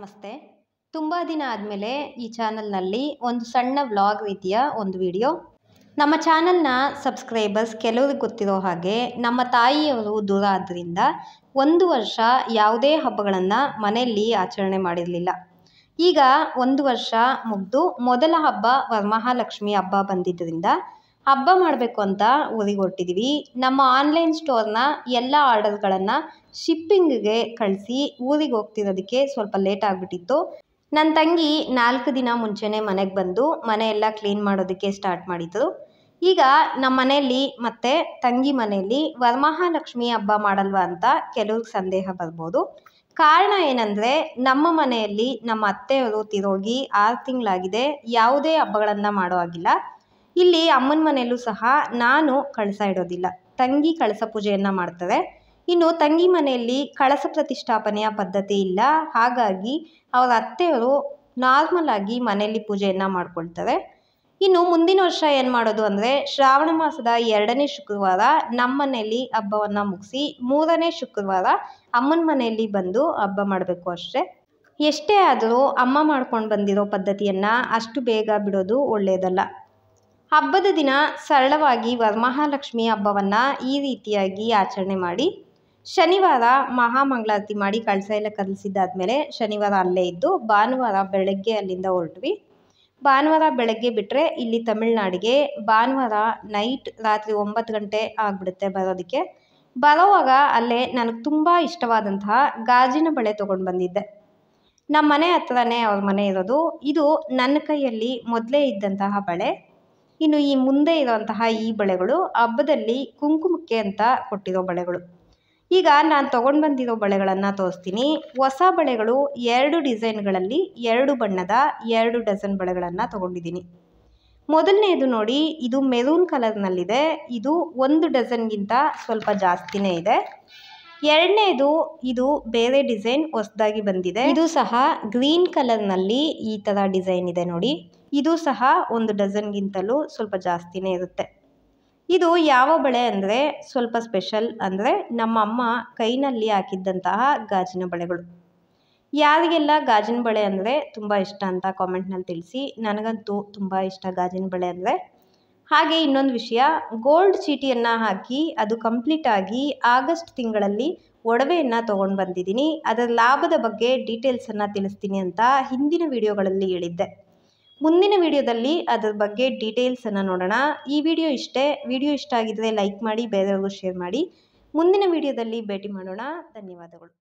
ನಮಸ್ತೆ ತುಂಬ ದಿನ ಆದಮೇಲೆ ಈ ಚಾನಲ್ನಲ್ಲಿ ಒಂದು ಸಣ್ಣ ವ್ಲಾಗ್ ರೀತಿಯ ಒಂದು ವಿಡಿಯೋ ನಮ್ಮ ಚಾನಲ್ನ ಸಬ್ಸ್ಕ್ರೈಬರ್ಸ್ ಕೆಲವ್ರಿಗೆ ಗೊತ್ತಿರೋ ಹಾಗೆ ನಮ್ಮ ತಾಯಿಯವರು ದೂರ ಆದ್ದರಿಂದ ಒಂದು ವರ್ಷ ಯಾವುದೇ ಹಬ್ಬಗಳನ್ನು ಮನೆಯಲ್ಲಿ ಆಚರಣೆ ಮಾಡಿರಲಿಲ್ಲ ಈಗ ಒಂದು ವರ್ಷ ಮುಗಿದು ಮೊದಲ ಹಬ್ಬ ವರಮಹಾಲಕ್ಷ್ಮಿ ಹಬ್ಬ ಬಂದಿದ್ದರಿಂದ ಹಬ್ಬ ಮಾಡಬೇಕು ಅಂತ ಊರಿಗೆ ಹೊರ್ಟಿದ್ದೀವಿ ನಮ್ಮ ಆನ್ಲೈನ್ ಸ್ಟೋರ್ನ ಎಲ್ಲ ಆರ್ಡರ್ಗಳನ್ನು ಶಿಪ್ಪಿಂಗ್ಗೆ ಕಳಿಸಿ ಊರಿಗೆ ಹೋಗ್ತಿರೋದಕ್ಕೆ ಸ್ವಲ್ಪ ಲೇಟ್ ಆಗಿಬಿಟ್ಟಿತ್ತು ನನ್ನ ತಂಗಿ ನಾಲ್ಕು ದಿನ ಮುಂಚೆನೆ ಮನೆಗೆ ಬಂದು ಮನೆಯೆಲ್ಲ ಕ್ಲೀನ್ ಮಾಡೋದಕ್ಕೆ ಸ್ಟಾರ್ಟ್ ಮಾಡಿದ್ರು ಈಗ ನಮ್ಮ ಮನೆಯಲ್ಲಿ ಮತ್ತು ತಂಗಿ ಮನೆಯಲ್ಲಿ ವರಮಹಾಲಕ್ಷ್ಮಿ ಹಬ್ಬ ಮಾಡಲ್ವಾ ಅಂತ ಕೆಲವ್ರಿಗೆ ಸಂದೇಹ ಬರ್ಬೋದು ಕಾರಣ ಏನಂದರೆ ನಮ್ಮ ಮನೆಯಲ್ಲಿ ನಮ್ಮ ಅತ್ತೆಯವರು ತಿರೋಗಿ ಆರು ತಿಂಗಳಾಗಿದೆ ಯಾವುದೇ ಹಬ್ಬಗಳನ್ನು ಮಾಡೋ ಆಗಿಲ್ಲ ಇಲ್ಲಿ ಅಮ್ಮನ ಮನೆಯಲ್ಲೂ ಸಹ ನಾನು ಕಳಸ ಇಡೋದಿಲ್ಲ ತಂಗಿ ಕಳಸ ಪೂಜೆಯನ್ನು ಮಾಡ್ತಾರೆ ಇನ್ನು ತಂಗಿ ಮನೆಯಲ್ಲಿ ಕಳಸ ಪ್ರತಿಷ್ಠಾಪನೆಯ ಪದ್ಧತಿ ಇಲ್ಲ ಹಾಗಾಗಿ ಅವರ ಅತ್ತೆಯವರು ನಾರ್ಮಲ್ ಆಗಿ ಮನೆಯಲ್ಲಿ ಪೂಜೆಯನ್ನು ಮಾಡ್ಕೊಳ್ತವೆ ಇನ್ನು ಮುಂದಿನ ವರ್ಷ ಏನು ಮಾಡೋದು ಅಂದರೆ ಶ್ರಾವಣ ಮಾಸದ ಎರಡನೇ ಶುಕ್ರವಾರ ನಮ್ಮ ಮನೆಯಲ್ಲಿ ಹಬ್ಬವನ್ನು ಮುಗಿಸಿ ಮೂರನೇ ಶುಕ್ರವಾರ ಅಮ್ಮನ ಮನೆಯಲ್ಲಿ ಬಂದು ಹಬ್ಬ ಮಾಡಬೇಕು ಅಷ್ಟೇ ಎಷ್ಟೇ ಆದರೂ ಅಮ್ಮ ಮಾಡ್ಕೊಂಡು ಬಂದಿರೋ ಪದ್ಧತಿಯನ್ನು ಅಷ್ಟು ಬೇಗ ಬಿಡೋದು ಒಳ್ಳೆಯದಲ್ಲ ಹಬ್ಬದ ದಿನ ಸರಳವಾಗಿ ವರಮಹಾಲಕ್ಷ್ಮಿ ಹಬ್ಬವನ್ನು ಈ ರೀತಿಯಾಗಿ ಆಚರಣೆ ಮಾಡಿ ಶನಿವಾರ ಮಹಾಮಂಗಳಾರತಿ ಮಾಡಿ ಕಳಸ ಎಲ್ಲ ಕಲಿಸಿದ್ದಾದಮೇಲೆ ಶನಿವಾರ ಅಲ್ಲೇ ಇದ್ದು ಭಾನುವಾರ ಬೆಳಗ್ಗೆ ಅಲ್ಲಿಂದ ಹೊರಟ್ವಿ ಭಾನುವಾರ ಬೆಳಗ್ಗೆ ಬಿಟ್ಟರೆ ಇಲ್ಲಿ ತಮಿಳ್ನಾಡಿಗೆ ಭಾನುವಾರ ನೈಟ್ ರಾತ್ರಿ ಒಂಬತ್ತು ಗಂಟೆ ಆಗಿಬಿಡುತ್ತೆ ಬರೋದಕ್ಕೆ ಬರೋವಾಗ ಅಲ್ಲೇ ನನಗೆ ತುಂಬ ಇಷ್ಟವಾದಂತಹ ಗಾಜಿನ ಬಳೆ ತೊಗೊಂಡು ಬಂದಿದ್ದೆ ನಮ್ಮ ಮನೆ ಹತ್ರನೇ ಅವ್ರ ಮನೆ ಇರೋದು ಇದು ನನ್ನ ಕೈಯಲ್ಲಿ ಮೊದಲೇ ಇದ್ದಂತಹ ಬಳೆ ಇನ್ನು ಈ ಮುಂದೆ ಇರುವಂತಹ ಈ ಬಳೆಗಳು ಹಬ್ಬದಲ್ಲಿ ಕುಂಕುಮಕ್ಕೆ ಅಂತ ಕೊಟ್ಟಿರೋ ಬಳೆಗಳು ಈಗ ನಾನು ತಗೊಂಡು ಬಂದಿರೋ ಬಳೆಗಳನ್ನು ತೋರಿಸ್ತೀನಿ ಹೊಸ ಬಳೆಗಳು ಎರಡು ಡಿಸೈನ್ಗಳಲ್ಲಿ ಎರಡು ಬಣ್ಣದ ಎರಡು ಡಜನ್ ಬಳೆಗಳನ್ನು ತೊಗೊಂಡಿದ್ದೀನಿ ಮೊದಲನೆಯದು ನೋಡಿ ಇದು ಮೆರೂನ್ ಕಲರ್ನಲ್ಲಿದೆ ಇದು ಒಂದು ಡಜನ್ಗಿಂತ ಸ್ವಲ್ಪ ಜಾಸ್ತಿನೇ ಇದೆ ಎರಡನೇದು ಇದು ಬೇರೆ ಡಿಸೈನ್ ಹೊಸದಾಗಿ ಬಂದಿದೆ ಇದು ಸಹ ಗ್ರೀನ್ ಕಲರ್ನಲ್ಲಿ ಈ ಥರ ಡಿಸೈನ್ ಇದೆ ನೋಡಿ ಇದು ಸಹ ಒಂದು ಡಜನ್ಗಿಂತಲೂ ಸ್ವಲ್ಪ ಜಾಸ್ತಿನೇ ಇರುತ್ತೆ ಇದು ಯಾವ ಬಳೆ ಅಂದರೆ ಸ್ವಲ್ಪ ಸ್ಪೆಷಲ್ ಅಂದರೆ ಅಮ್ಮ ಕೈನಲ್ಲಿ ಹಾಕಿದ್ದಂತಹ ಗಾಜಿನ ಬಳೆಗಳು ಯಾರಿಗೆಲ್ಲ ಗಾಜಿನ ಬಳೆ ಅಂದರೆ ತುಂಬ ಇಷ್ಟ ಅಂತ ಕಾಮೆಂಟ್ನಲ್ಲಿ ತಿಳಿಸಿ ನನಗಂತೂ ತುಂಬ ಇಷ್ಟ ಗಾಜಿನ ಬಳೆ ಅಂದರೆ ಹಾಗೆ ಇನ್ನೊಂದು ವಿಷಯ ಗೋಲ್ಡ್ ಚೀಟಿಯನ್ನು ಹಾಕಿ ಅದು ಕಂಪ್ಲೀಟ್ ಆಗಿ ಆಗಸ್ಟ್ ತಿಂಗಳಲ್ಲಿ ಒಡವೆಯನ್ನು ತೊಗೊಂಡು ಬಂದಿದ್ದೀನಿ ಅದರ ಲಾಭದ ಬಗ್ಗೆ ಡೀಟೇಲ್ಸನ್ನು ತಿಳಿಸ್ತೀನಿ ಅಂತ ಹಿಂದಿನ ವಿಡಿಯೋಗಳಲ್ಲಿ ಹೇಳಿದ್ದೆ ಮುಂದಿನ ವಿಡಿಯೋದಲ್ಲಿ ಅದ್ರ ಬಗ್ಗೆ ಡೀಟೇಲ್ಸನ್ನು ನೋಡೋಣ ಈ ವಿಡಿಯೋ ಇಷ್ಟೇ ವಿಡಿಯೋ ಇಷ್ಟ ಆಗಿದ್ದರೆ ಲೈಕ್ ಮಾಡಿ ಬೇರೆಯವ್ರಿಗೂ ಶೇರ್ ಮಾಡಿ ಮುಂದಿನ ವಿಡಿಯೋದಲ್ಲಿ ಭೇಟಿ ಮಾಡೋಣ ಧನ್ಯವಾದಗಳು